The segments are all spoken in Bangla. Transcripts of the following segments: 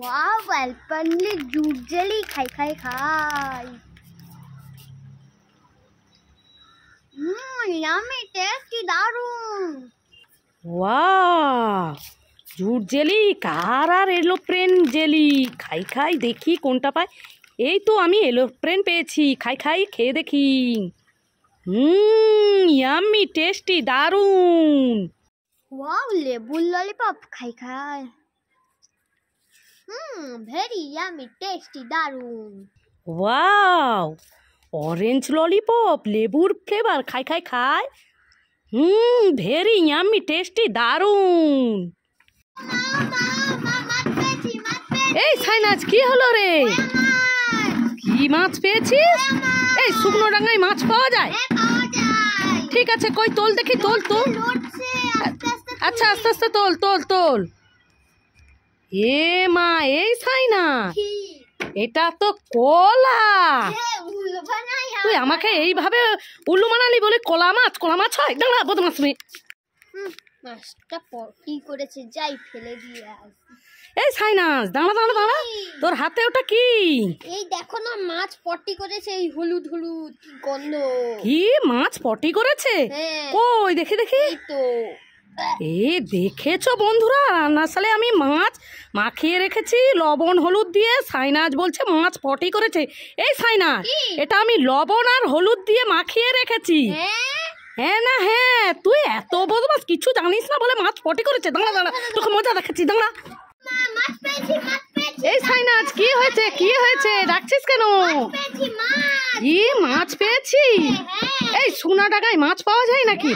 વાવ વેલપનની જૂટ જેલી ખાઈ ખાઈ ખાઈ ইয়ামি টেস্টি দারুন ওয়াও জুট জেলি কার আর এলোপ্রেন জেলি খাই খাই দেখি কোনটা পায় এই তো আমি এলোপ্রেন পেয়েছি খাই খাই খেয়ে দেখি হুম টেস্টি দারুন ওয়াও লেবুর ললিপপ খাই খাই হুম ভেরি ইয়ামি টেস্টি দারুন ওয়াও অরেঞ্জ ললিপপ লেবুর ফ্লেভার খাই খাই খাই হুম ভেরি ইয়ামি টেস্টি দারুন এই সাইনাজ কি হলো রে কি মাছ পেয়েছিস এই শুকনো ডাঙ্গায় মাছ পাওয়া যায় ঠিক আছে কই তোল দেখি তোল তোল আচ্ছা আস্তে আস্তে তোল তোল তোল এ মা এই ছাই না এটা তো কলা তুই আমাকে এইভাবে উল্লু মানালি বলে কলা মাছ কলা মাছ হয় দাঁড়া বদ মাছ তুমি মাছটা কি করেছে যাই ফেলে দিয়ে আসি এই সাইনাস দাঁড়া দাঁড়া দাঁড়া তোর হাতে ওটা কি এই দেখো না মাছ পটি করেছে এই হলুদ হলুদ কি গন্ধ কি মাছ পটি করেছে হ্যাঁ। কই দেখি দেখি তো এ দেখেছো বন্ধুরা সালে আমি মাছ মাখিয়ে রেখেছি লবণ হলুদ দিয়ে সাইনাজ বলছে মাছ পটি করেছে এই সাইনাজ এটা আমি লবণ আর হলুদ দিয়ে মাখিয়ে রেখেছি হ্যাঁ? হ্যাঁ না হ্যাঁ তুই এত বদমাস কিছু জানিস না বলে মাছ পটি করেছে দাঁড়া দাঁড়া তোকে মজা দেখেছি দাঁড়া এই সাইনাজ কি হয়েছে কি হয়েছে ডাকছিস কেন কি মাছ পেয়েছি হ্যাঁ, হ্যাঁ। এই সোনা টাকায় মাছ পাওয়া যায় নাকি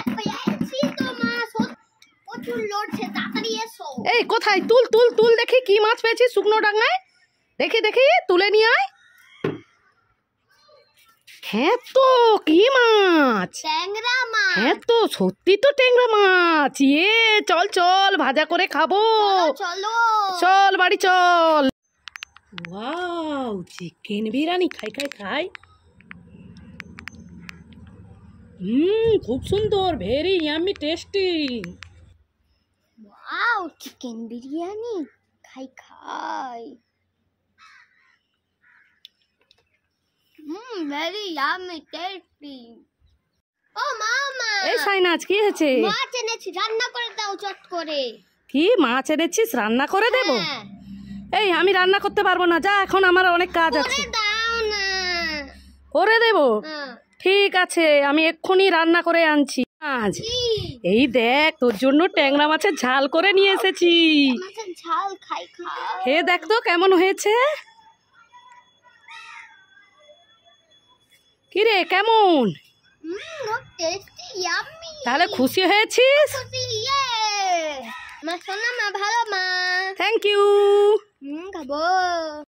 এই কোথায় তুল তুল তুল দেখি কি মাছ পেয়েছি শুকনো ডাঙায় দেখি দেখি তুলে নিয়ে আয় হ্যাঁ মাছ হ্যাঁ তো সত্যি তো ট্যাংরা মাছ ইয়ে, চল চল ভাজা করে খাবো চল বাড়ি চল চিকেন বিরিয়ানি খাই খাই খাই হুম খুব সুন্দর very yummy tasty wow chicken biryani খাই খাই হুম ভেরি ইয়ামি টেস্টি ও মামা এই সাইনাজ কি হয়েছে মাছ এনেছি রান্না করে দাও চট করে কি মাছ এনেছিস রান্না করে দেব হ্যাঁ। এই আমি রান্না করতে পারবো না যা এখন আমার অনেক কাজ আছে করে দেব হ্যাঁ। ঠিক আছে আমি এক্ষুনি রান্না করে আনছি আজ এই দেখ তোর জন্য ট্যাংরা মাছের ঝাল করে নিয়ে আচ্ছা, এসেছি হে দেখ তো কেমন হয়েছে কিরে কেমন তাহলে খুশি হয়েছিস থ্যাংক ইউ খাবো